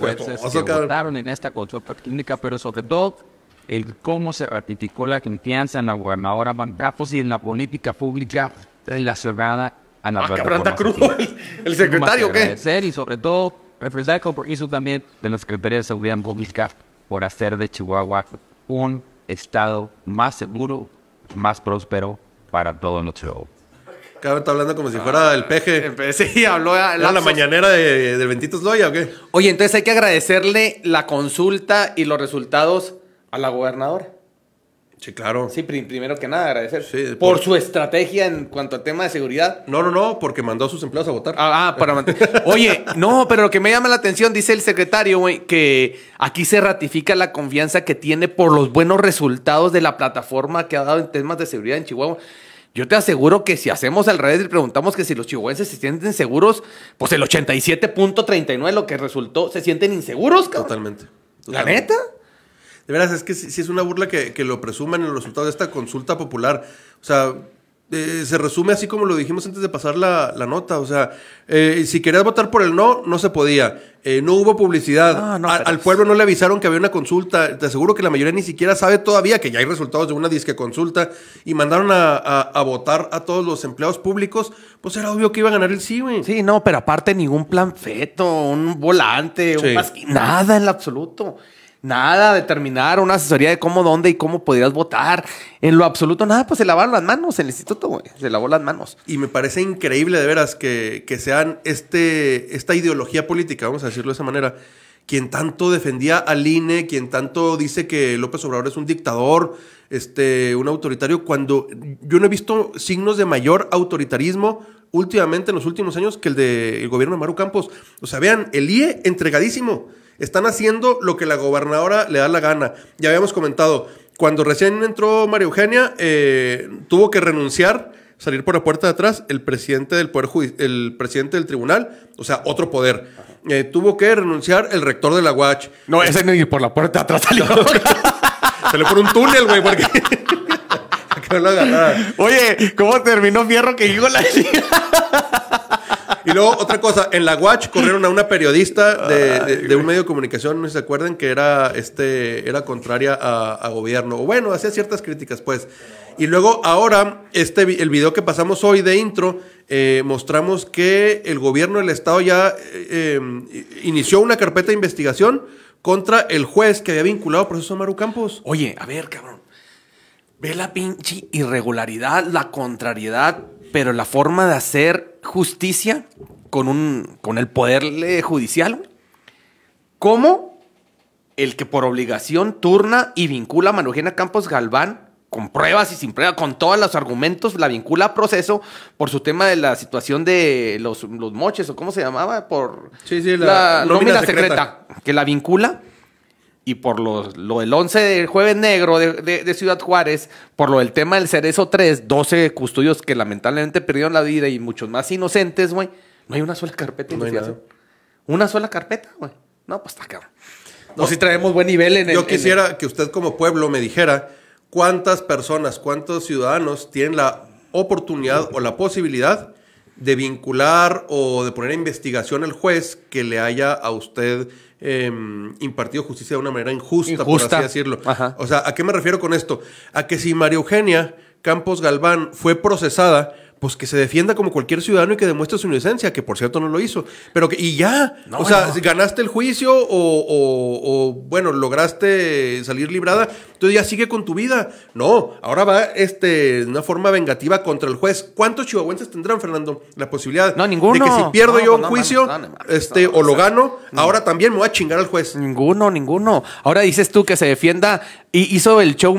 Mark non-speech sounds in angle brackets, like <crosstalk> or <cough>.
jueces pues, en esta consulta clínica, pero sobre todo el cómo se ratificó la confianza en la gobernadora Bancafos y en la política pública en la ah, plataforma. Cruz, el secretario, ¿qué? y sobre todo refrescar el compromiso también de los Secretaría de Seguridad Pública por hacer de Chihuahua un estado más seguro, más próspero para todos los de está hablando como si fuera ah, el peje. Sí, <laughs> habló. a la mañanera de, de Bentitos Loya o Oye, entonces hay que agradecerle la consulta y los resultados a la gobernadora. Sí, claro. Sí, primero que nada, agradecer. por, su estrategia en cuanto a tema de seguridad. No, no, no, porque mandó a sus empleados a votar. Ah, ah para mantener. <laughs> Oye, no, pero lo que me llama la atención, dice el secretario, que aquí se ratifica la confianza que tiene por los buenos resultados de la plataforma que ha dado en temas de seguridad en Chihuahua. Yo te aseguro que si hacemos al revés y preguntamos que si los chihuahuenses se sienten seguros, pues el 87.39, lo que resultó, se sienten inseguros, cabrón. Totalmente. ¿La neta? De veras, es que si, es una burla que, lo presuman en resultado de esta consulta popular. O sea, eh, se resume así como lo dijimos antes de pasar la, nota. O sea, eh, si querías votar por el no, no se podía. Eh, no hubo publicidad. Ah, al pueblo no le avisaron que había una consulta. Te aseguro que la mayoría ni siquiera sabe todavía que ya hay resultados de una disque consulta. Y mandaron a, votar a todos los empleados públicos. Pues era obvio que iba a ganar el sí, güey. Sí, no, pero aparte ningún plan feto, un volante, nada en lo absoluto. Nada determinar una asesoría de cómo, dónde y cómo podrías votar. En lo absoluto, nada, pues se lavaron las manos el instituto, güey. Se lavó las manos. Y me parece increíble, de veras, que, sean este, esta ideología política, vamos a decirlo de esa manera, quien tanto defendía al INE, quien tanto dice que López Obrador es un dictador, este, un autoritario, cuando yo no he visto signos de mayor autoritarismo últimamente en los últimos años que el del gobierno de Maru Campos. O sea, vean, el IE entregadísimo. Están haciendo lo que la gobernadora le da la gana. Ya habíamos comentado, cuando recién entró María Eugenia, eh, tuvo que renunciar, salir por la puerta de atrás, el presidente del poder el presidente del tribunal, o sea, otro poder. Eh, tuvo que renunciar el rector de la UACH. No, ese ni por la puerta de atrás salió. salió <laughs> por un túnel, güey, porque... <laughs> no lo Oye, ¿cómo terminó Fierro que llegó la y luego, otra cosa, en la Watch corrieron a una periodista de, un medio de comunicación, no se acuerdan, que era, este, era contraria a, gobierno. O bueno, hacía ciertas críticas, pues. Y luego, ahora, este, el video que pasamos hoy de intro, eh, mostramos que el gobierno del Estado ya eh, em, inició una carpeta de investigación contra el juez que había vinculado proceso a Maru Campos. Oye, a ver, cabrón. Ve la pinche irregularidad, la contrariedad pero la forma de hacer justicia con, un, con el poder judicial, como el que por obligación turna y vincula a Marujena Campos Galván con pruebas y sin pruebas, con todos los argumentos, la vincula a proceso por su tema de la situación de los, moches o cómo se llamaba, por la, la secreta, que la vincula y por lo del 11 del Jueves Negro de, Ciudad Juárez, por lo del tema del Cerezo 3, 12 custodios que lamentablemente perdieron la vida y muchos más inocentes, güey, no hay una sola carpeta Una sola carpeta, güey. No, pues está cabrón. No, si traemos buen nivel en el. Yo quisiera que usted, como pueblo, me dijera cuántas personas, cuántos ciudadanos tienen la oportunidad o la posibilidad de vincular o de poner a investigación al juez que le haya a usted eh, impartido justicia de una manera injusta, por así decirlo. O sea, ¿a qué me refiero con esto? A que si María Eugenia Campos Galván fue procesada pues que se defienda como cualquier ciudadano y que demuestre su inocencia, que por cierto no lo hizo. Pero que, y ya, o sea, ganaste el juicio o, bueno, lograste salir librada, entonces ya sigue con tu vida. No, ahora va este, una forma vengativa contra el juez. ¿Cuántos chihuahuenses tendrán, Fernando, la posibilidad no, ninguno. de que si pierdo yo pues un juicio este, o lo gano, ahora también me voy a chingar al juez? Ninguno, ninguno. Ahora dices tú que se defienda y hizo el show